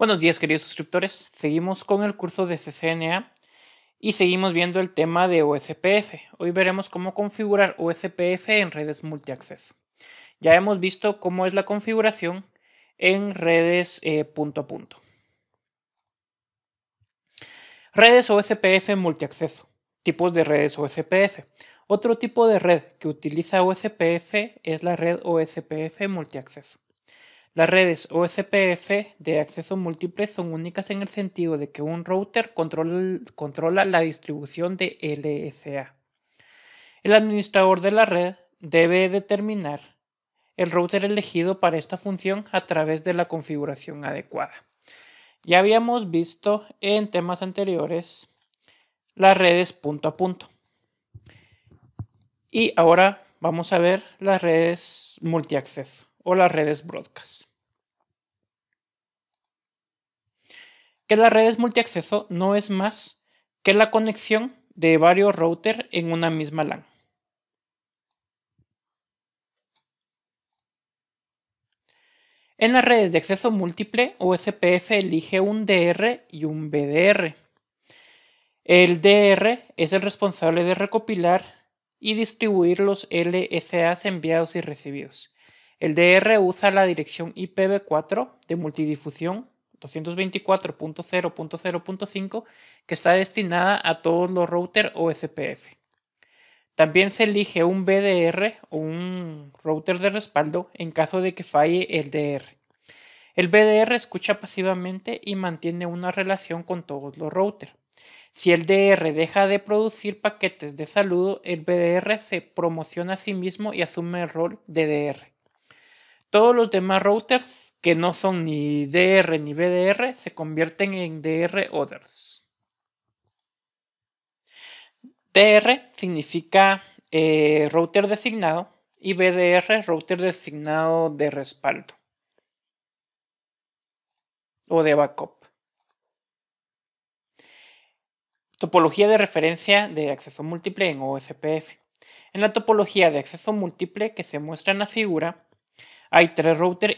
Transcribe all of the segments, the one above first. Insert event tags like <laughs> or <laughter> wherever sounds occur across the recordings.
Buenos días queridos suscriptores, seguimos con el curso de CCNA y seguimos viendo el tema de OSPF. Hoy veremos cómo configurar OSPF en redes multiaccess. Ya hemos visto cómo es la configuración en redes eh, punto a punto. Redes OSPF multiacceso. Tipos de redes OSPF. Otro tipo de red que utiliza OSPF es la red OSPF multiacceso. Las redes OSPF de acceso múltiple son únicas en el sentido de que un router controla, la distribución de LSA. El administrador de la red debe determinar el router elegido para esta función a través de la configuración adecuada. Ya habíamos visto en temas anteriores las redes punto a punto. Y ahora vamos a ver las redes multiacceso o las redes broadcast. que las redes multiacceso no es más que la conexión de varios routers en una misma LAN. En las redes de acceso múltiple, OSPF elige un DR y un BDR. El DR es el responsable de recopilar y distribuir los LSAs enviados y recibidos. El DR usa la dirección IPv4 de multidifusión 224.0.0.5 que está destinada a todos los routers SPF. También se elige un BDR o un router de respaldo en caso de que falle el DR. El BDR escucha pasivamente y mantiene una relación con todos los routers. Si el DR deja de producir paquetes de saludo, el BDR se promociona a sí mismo y asume el rol de DR. Todos los demás routers que no son ni DR ni BDR se convierten en DR others. DR significa eh, router designado y BDR router designado de respaldo o de backup. Topología de referencia de acceso múltiple en OSPF. En la topología de acceso múltiple que se muestra en la figura, hay tres routers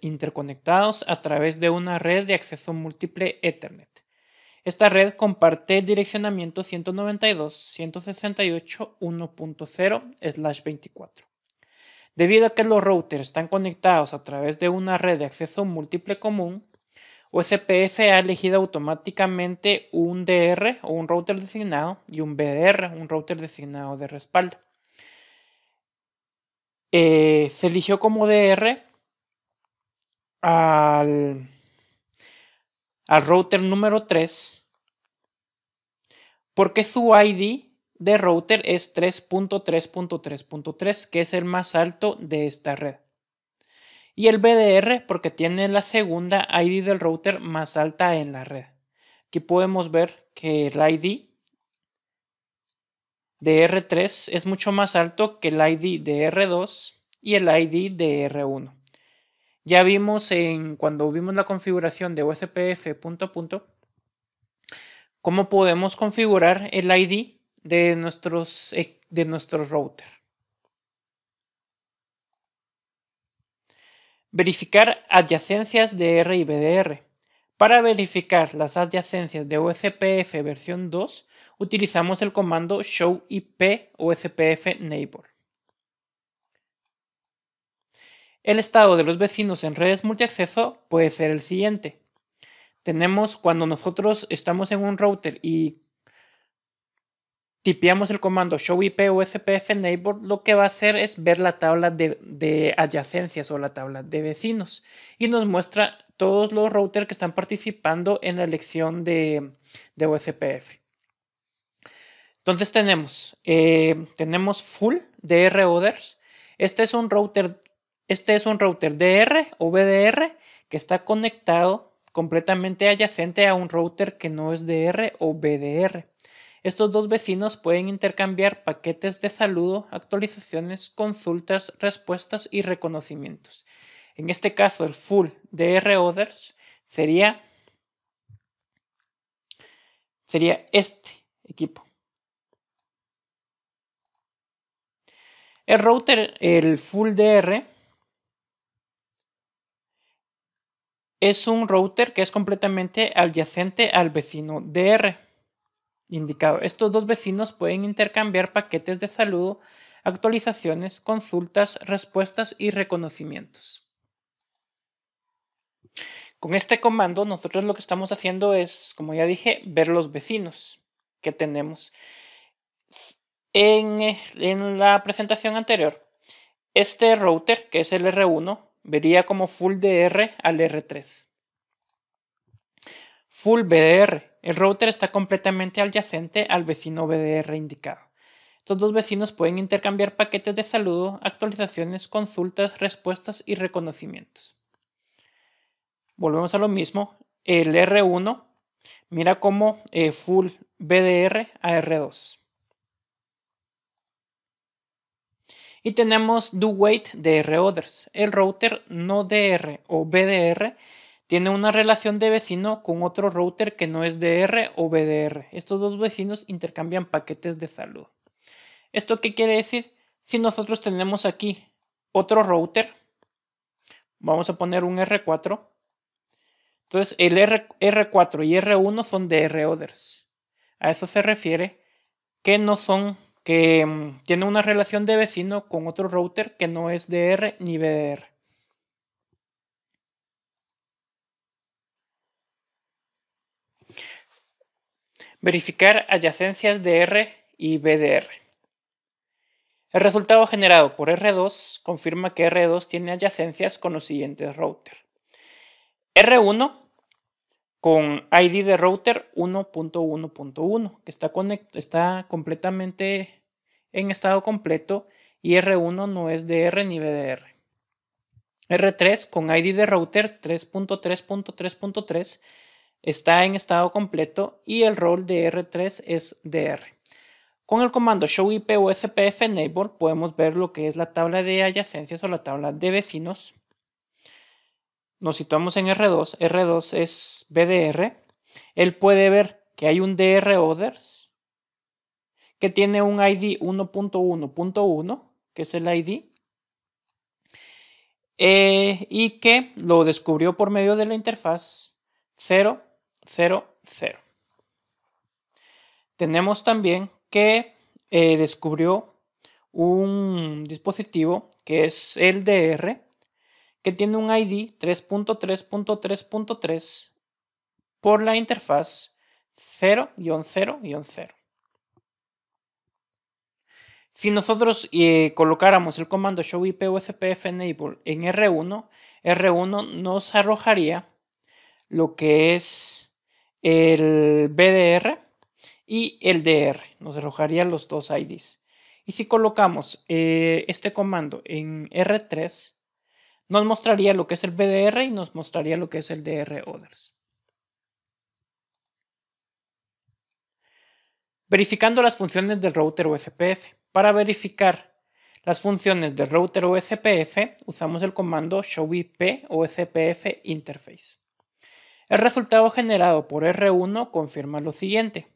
interconectados a través de una red de acceso múltiple Ethernet. Esta red comparte el direccionamiento 192.168.1.0/24. Debido a que los routers están conectados a través de una red de acceso múltiple común, OSPF ha elegido automáticamente un DR o un router designado y un BDR, un router designado de respaldo. Eh, se eligió como DR al, al router número 3 porque su ID de router es 3.3.3.3, que es el más alto de esta red. Y el BDR porque tiene la segunda ID del router más alta en la red. Aquí podemos ver que el ID de R3 es mucho más alto que el ID de R2 y el ID de R1. Ya vimos en cuando vimos la configuración de USPF punto punto cómo podemos configurar el ID de nuestros eh, de nuestro router. Verificar adyacencias de R y BDR. Para verificar las adyacencias de OSPF versión 2, utilizamos el comando show IP OSPF neighbor. El estado de los vecinos en redes multiacceso puede ser el siguiente. Tenemos cuando nosotros estamos en un router y tipeamos el comando show IP uspf neighbor, lo que va a hacer es ver la tabla de, adyacencias o la tabla de vecinos y nos muestra todos los routers que están participando en la elección de, USPF. OSPF. Entonces tenemos, eh, tenemos full DR orders. Este es un router, este es un router DR o vdr que está conectado completamente adyacente a un router que no es DR o vdr. Estos dos vecinos pueden intercambiar paquetes de saludo, actualizaciones, consultas, respuestas y reconocimientos. En este caso, el full DR others sería, sería este equipo. El router, el full DR, es un router que es completamente adyacente al vecino DR indicado. Estos dos vecinos pueden intercambiar paquetes de saludo, actualizaciones, consultas, respuestas y reconocimientos. Con este comando nosotros lo que estamos haciendo es, como ya dije, ver los vecinos que tenemos. En, en la presentación anterior, este router, que es el R1, vería como full DR al R3. Full BDR el router está completamente adyacente al vecino BDR indicado. Estos dos vecinos pueden intercambiar paquetes de saludo, actualizaciones, consultas, respuestas y reconocimientos. Volvemos a lo mismo. El R1 mira como eh, full BDR a R2. Y tenemos do wait de R El router no DR o BDR tiene una relación de vecino con otro router que no es DR o BDR. Estos dos vecinos intercambian paquetes de salud. ¿Esto qué quiere decir? Si nosotros tenemos aquí otro router, vamos a poner un R4. Entonces el R, 4 y R1 son DR others A eso se refiere que no son, que mm, tiene una relación de vecino con otro router que no es DR ni BDR. Verificar adyacencias de R y BDR. El resultado generado por R2 confirma que R2 tiene adyacencias con los siguientes router: R1 con ID de router 1.1.1, que está, completamente en estado completo y R1 no es de R ni BDR. R3 con ID de router 3.3.3.3 está en estado completo y el rol de R3 es DR. Con el comando show IP o enable podemos ver lo que es la tabla de adyacencias o la tabla de vecinos. Nos situamos en R2, R2 es BDR. Él puede ver que hay un DR others que tiene un ID 1.1.1, que es el ID, eh, y que lo descubrió por medio de la interfaz 0 0, 0. Tenemos también que eh, descubrió un dispositivo que es el DR, que tiene un ID 3.3.3.3 por la interfaz 0-0-0. Si nosotros eh, colocáramos el comando show IP USPF enable en R1, R1 nos arrojaría lo que es el BDR y el DR. Nos arrojaría los dos IDs. Y si colocamos eh, este comando en R3, nos mostraría lo que es el BDR y nos mostraría lo que es el DR others. Verificando las funciones del router USPF. Para verificar las funciones del router OSPF, usamos el comando show IP interface. El resultado generado por R1 confirma lo siguiente.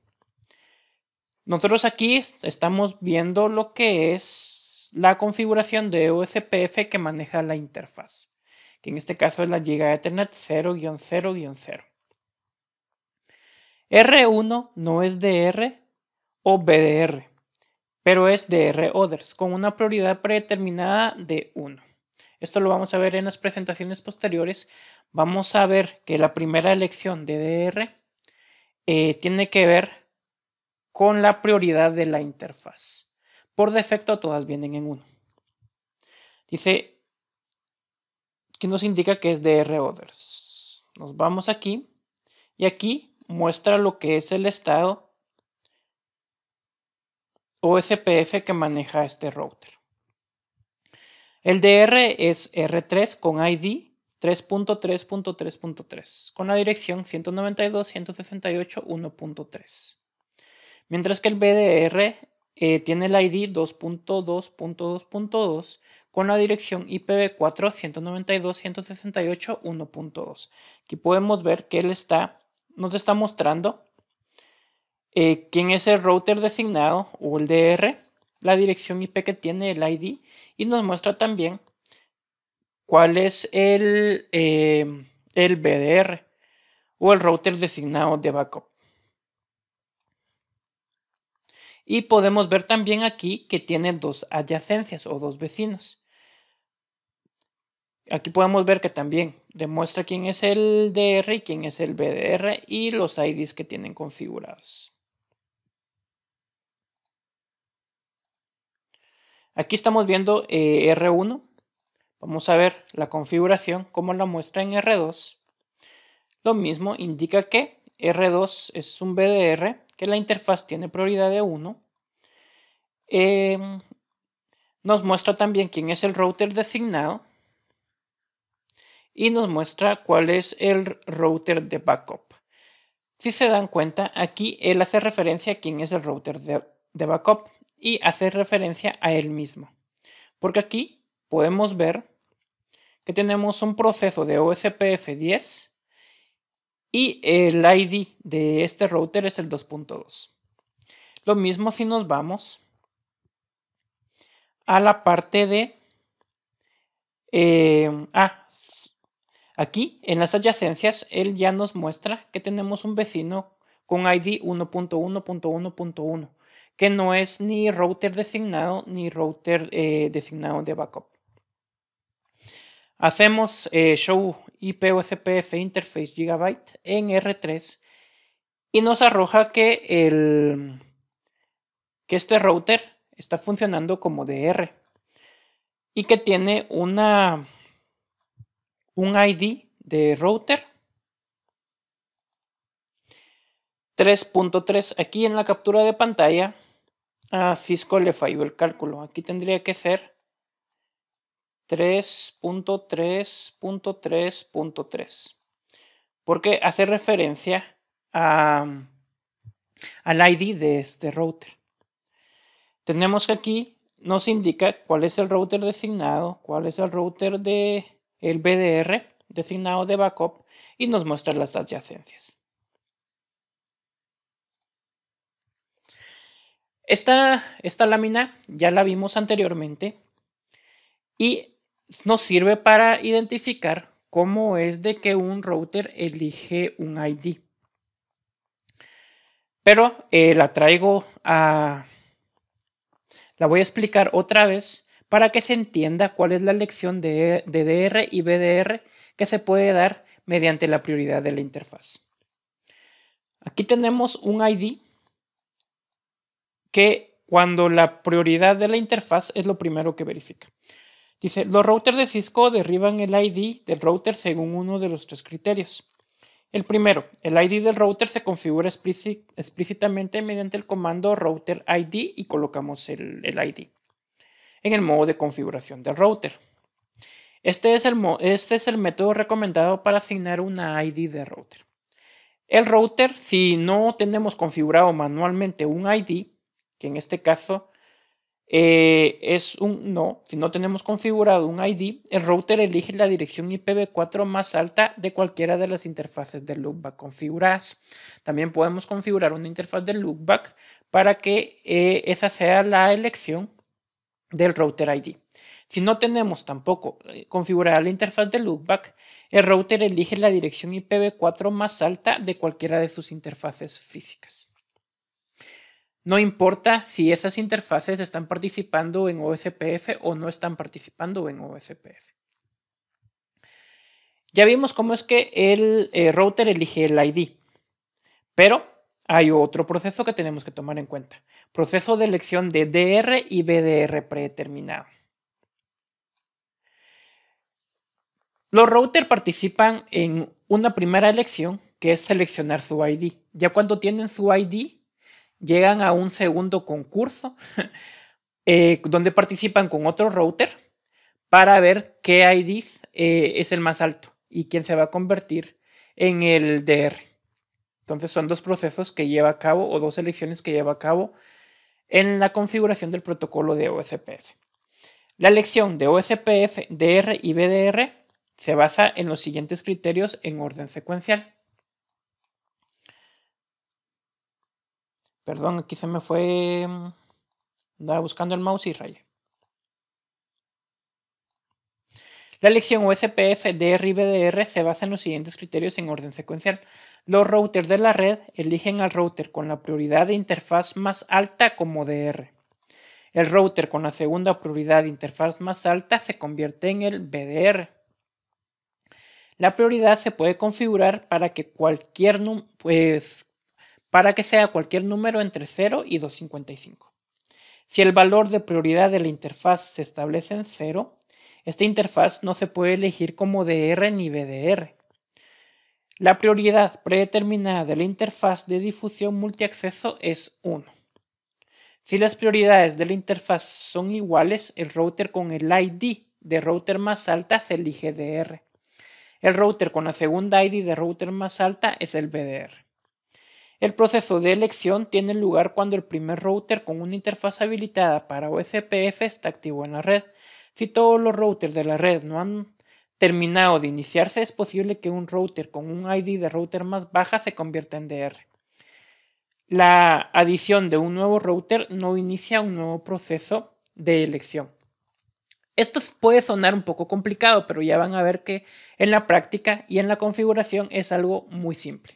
Nosotros aquí estamos viendo lo que es la configuración de OSPF que maneja la interfaz, que en este caso es la Giga Ethernet 0-0-0. R1 no es DR o BDR, pero es DR others con una prioridad predeterminada de 1. Esto lo vamos a ver en las presentaciones posteriores. Vamos a ver que la primera elección de DR eh, tiene que ver con la prioridad de la interfaz. Por defecto todas vienen en uno. Dice que nos indica que es DR Others. Nos vamos aquí y aquí muestra lo que es el estado OSPF que maneja este router. El DR es R3 con ID 3.3.3.3 con la dirección 192.168.1.3. Mientras que el BDR eh, tiene el ID 2.2.2.2 con la dirección IPv4 192.168.1.2. Aquí podemos ver que él está, nos está mostrando eh, quién es el router designado o el DR la dirección IP que tiene el ID y nos muestra también cuál es el, em, el BDR o el router designado de backup. Y podemos ver también aquí que tiene dos adyacencias o dos vecinos. Aquí podemos ver que también demuestra quién es el DR y quién es el BDR y los IDs que tienen configurados. Aquí estamos viendo eh, R1. Vamos a ver la configuración como la muestra en R2. Lo mismo indica que R2 es un BDR, que la interfaz tiene prioridad de 1. Em, nos muestra también quién es el router designado y nos muestra cuál es el router de backup. Si se dan cuenta, aquí él hace referencia a quién es el router de backup y hacer referencia a él mismo. Porque aquí podemos ver que tenemos un proceso de OSPF 10 y el ID de este router es el 2.2. Lo mismo si nos vamos a la parte de... Eh, ah, aquí, en las adyacencias, él ya nos muestra que tenemos un vecino con ID 1.1.1.1 que no es ni router designado ni router eh, designado de backup. Hacemos eh, show show IPOSPF interface gigabyte en R3 y nos arroja que, el, que este router está funcionando como DR y que tiene una un ID de router 3.3 aquí en la captura de pantalla a Cisco le falló el cálculo. Aquí tendría que ser 3.3.3.3. Porque hace referencia al ID de este router. Tenemos que aquí nos indica cuál es el router designado, cuál es el router de el BDR designado de backup y nos muestra las adyacencias. Esta, lámina ya la vimos anteriormente y nos sirve para identificar cómo es de que un router elige un ID. Pero eh, la traigo a... La voy a explicar otra vez para que se entienda cuál es la elección de, DDR y BDR que se puede dar mediante la prioridad de la interfaz. Aquí tenemos un ID que cuando la prioridad de la interfaz es lo primero que verifica. Dice, los routers de Cisco derriban el ID del router según uno de los tres criterios. El primero, el ID del router se configura explícitamente mediante el comando router ID y colocamos el, ID en el modo de configuración del router. Este es, el este es, el método recomendado para asignar una ID de router. El router, si no tenemos configurado manualmente un ID, que en este caso eh, es un no. Si no tenemos configurado un ID, el router elige la dirección IPv4 más alta de cualquiera de las interfaces de loopback configuradas. También podemos configurar una interfaz de loopback para que eh, esa sea la elección del router ID. Si no tenemos tampoco eh, configurada la interfaz de loopback, el router elige la dirección IPv4 más alta de cualquiera de sus interfaces físicas. No importa si esas interfaces están participando en OSPF o no están participando en OSPF. Ya vimos cómo es que el eh, router elige el ID, pero hay otro proceso que tenemos que tomar en cuenta. Proceso de elección de DR y BDR predeterminado. Los routers participan en una primera elección, que es seleccionar su ID. Ya cuando tienen su ID, llegan a un segundo concurso <laughs> eh, donde participan con otro router para ver qué ID eh, es el más alto y quién se va a convertir en el DR. Entonces son dos procesos que lleva a cabo o dos elecciones que lleva a cabo en la configuración del protocolo de OSPF. La elección de OSPF, DR y BDR se basa en los siguientes criterios en orden secuencial. Perdón, aquí se me fue. Mm, andaba buscando el mouse y rayé. La elección USPF de BDR se basa en los siguientes criterios en orden secuencial. Los routers de la red eligen al router con la prioridad de interfaz más alta como DR. El router con la segunda prioridad de interfaz más alta se convierte en el BDR. La prioridad se puede configurar para que cualquier, pues, para que sea cualquier número entre 0 y 255. Si el valor de prioridad de la interfaz se establece en 0, esta interfaz no se puede elegir como DR ni BDR. La prioridad predeterminada de la interfaz de difusión multiacceso es 1. Si las prioridades de la interfaz son iguales, el router con el ID de router más alta se elige DR. El router con la segunda ID de router más alta es el BDR. El proceso de elección tiene lugar cuando el primer router con una interfaz habilitada para OSPF está activo en la red. Si todos los routers de la red no han terminado de iniciarse, es posible que un router con un ID de router más baja se convierta en DR. La adición de un nuevo router no inicia un nuevo proceso de elección. Esto puede sonar un poco complicado, pero ya van a ver que en la práctica y en la configuración es algo muy simple.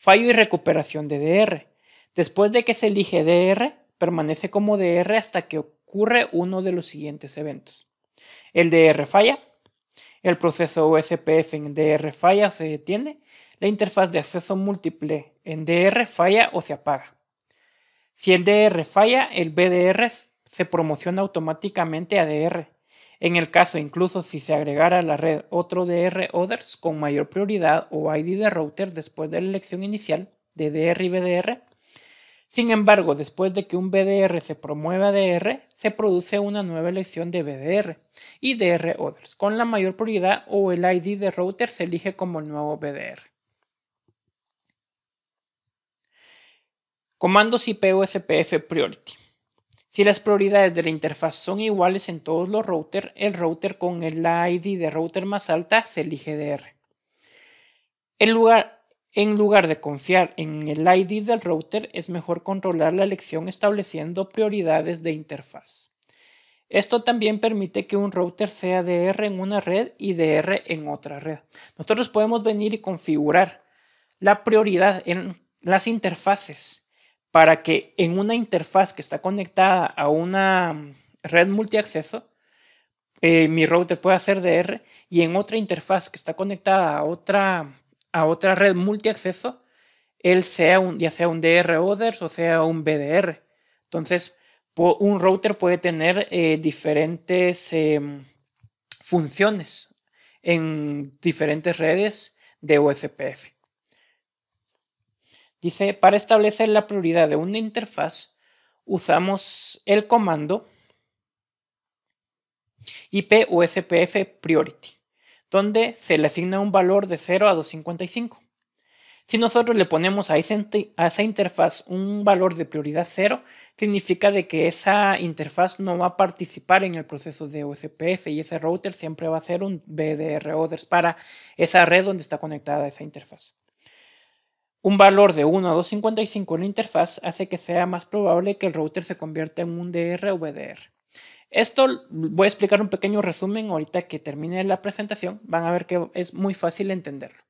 Fallo y recuperación de DR. Después de que se elige DR, permanece como DR hasta que ocurre uno de los siguientes eventos. El DR falla, el proceso OSPF en DR falla o se detiene, la interfaz de acceso múltiple en DR falla o se apaga. Si el DR falla, el BDR se promociona automáticamente a DR en el caso incluso si se agregara a la red otro DR others con mayor prioridad o ID de router después de la elección inicial de DR y BDR. Sin embargo, después de que un BDR se promueva a DR, se produce una nueva elección de BDR y DR others con la mayor prioridad o el ID de router se elige como el nuevo BDR. Comandos IP SPF Priority. Si las prioridades de la interfaz son iguales en todos los routers, el router con el ID de router más alta se elige DR. En lugar, en lugar de confiar en el ID del router, es mejor controlar la elección estableciendo prioridades de interfaz. Esto también permite que un router sea DR en una red y DR en otra red. Nosotros podemos venir y configurar la prioridad en las interfaces para que en una interfaz que está conectada a una mm, red multiacceso, eh, mi router pueda hacer DR y en otra interfaz que está conectada a otra, a otra red multiacceso, él sea un, ya sea un DR others o sea un BDR. Entonces, un router puede tener eh, diferentes em, funciones en diferentes redes de OSPF. Dice, para establecer la prioridad de una interfaz, usamos el comando IP uspf priority, donde se le asigna un valor de 0 a 255. Si nosotros le ponemos a, esa interfaz un valor de prioridad 0, significa de que esa interfaz no va a participar en el proceso de USPF y ese router siempre va a ser un BDR para esa red donde está conectada esa interfaz. Un valor de 1 a 255 en la interfaz hace que sea más probable que el router se convierta en un DR o Esto voy a explicar un pequeño resumen ahorita que termine la presentación. Van a ver que es muy fácil entenderlo.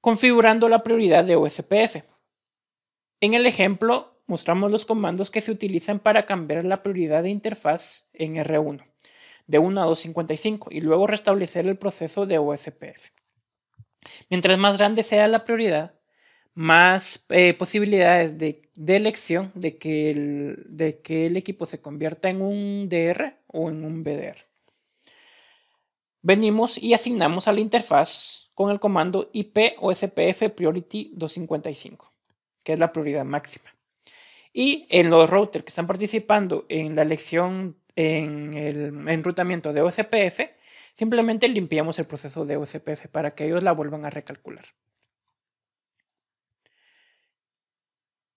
Configurando la prioridad de OSPF. En el ejemplo mostramos los comandos que se utilizan para cambiar la prioridad de interfaz en R1 de 1 a 255 y luego restablecer el proceso de OSPF. Mientras más grande sea la prioridad, más eh, posibilidades de, elección de que, el, equipo se convierta en un DR o en un BDR. Venimos y asignamos a la interfaz con el comando IP OSPF Priority 255, que es la prioridad máxima. Y en los routers que están participando en la elección en el enrutamiento de OSPF, Simplemente limpiamos el proceso de OSPF para que ellos la vuelvan a recalcular.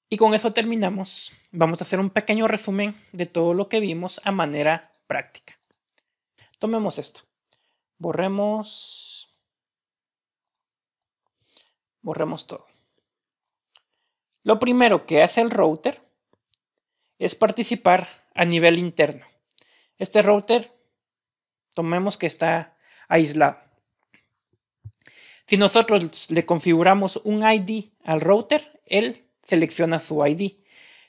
Y con eso terminamos. Vamos a hacer un pequeño resumen de todo lo que vimos a manera práctica. Tomemos esto. Borremos. Borremos todo. Lo primero que hace el router es participar a nivel interno. Este router Tomemos que está aislado. Si nosotros le configuramos un ID al router, él selecciona su ID.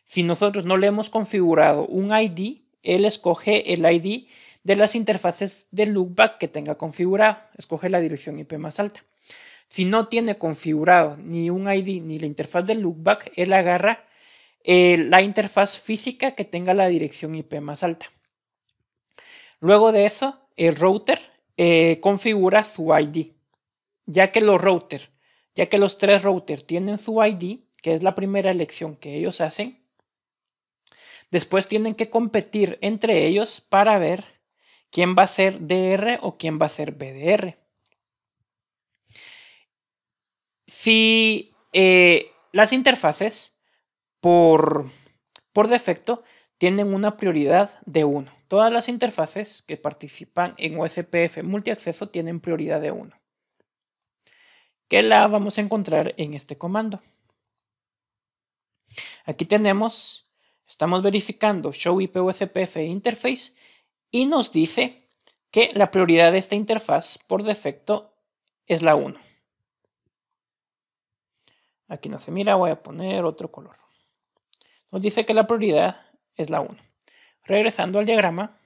Si nosotros no le hemos configurado un ID, él escoge el ID de las interfaces de lookback que tenga configurado. Escoge la dirección IP más alta. Si no tiene configurado ni un ID ni la interfaz de lookback, él agarra eh, la interfaz física que tenga la dirección IP más alta. Luego de eso, el router eh, configura su ID. Ya que los routers, ya que los tres routers tienen su ID, que es la primera elección que ellos hacen, después tienen que competir entre ellos para ver quién va a ser DR o quién va a ser BDR. Si eh, las interfaces por, por defecto tienen una prioridad de 1. Todas las interfaces que participan en USPF multiacceso tienen prioridad de 1, que la vamos a encontrar en este comando. Aquí tenemos, estamos verificando show IP USPF e interface y nos dice que la prioridad de esta interfaz por defecto es la 1. Aquí no se mira, voy a poner otro color. Nos dice que la prioridad es la 1. Regresando al diagrama,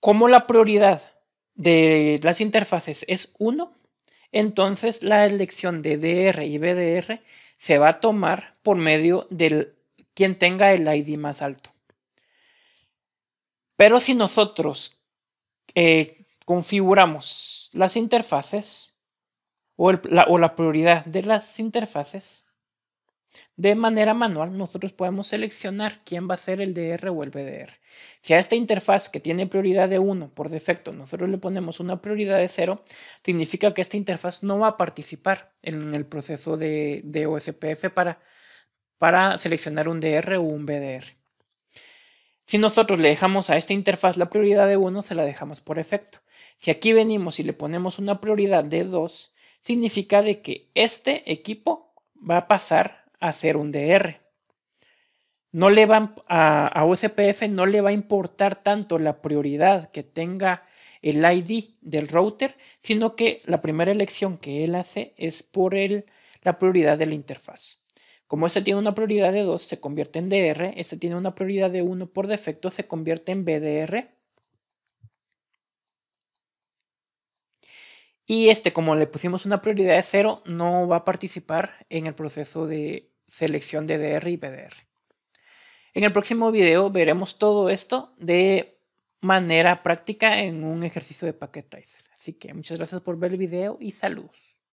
como la prioridad de las interfaces es 1, entonces la elección de DR y BDR se va a tomar por medio del quien tenga el ID más alto. Pero si nosotros eh, configuramos las interfaces o, la, prioridad de las interfaces, de manera manual nosotros podemos seleccionar quién va a ser el DR o el BDR. Si a esta interfaz que tiene prioridad de 1 por defecto nosotros le ponemos una prioridad de 0, significa que esta interfaz no va a participar en el proceso de, OSPF para, para seleccionar un DR o un BDR. Si nosotros le dejamos a esta interfaz la prioridad de 1, se la dejamos por efecto. Si aquí venimos y le ponemos una prioridad de 2, significa de que este equipo va a pasar a ser un DR. No le a, a no le va a importar tanto la prioridad que tenga el ID del router, sino que la primera elección que él hace es por el, la prioridad de la interfaz. Como este tiene una prioridad de 2, se convierte en DR, este tiene una prioridad de 1 por defecto, se convierte en BDR Y este, como le pusimos una prioridad de cero, no va a participar en el proceso de selección de DR y PDR. En el próximo video veremos todo esto de manera práctica en un ejercicio de Packetizer. Así que muchas gracias por ver el video y saludos.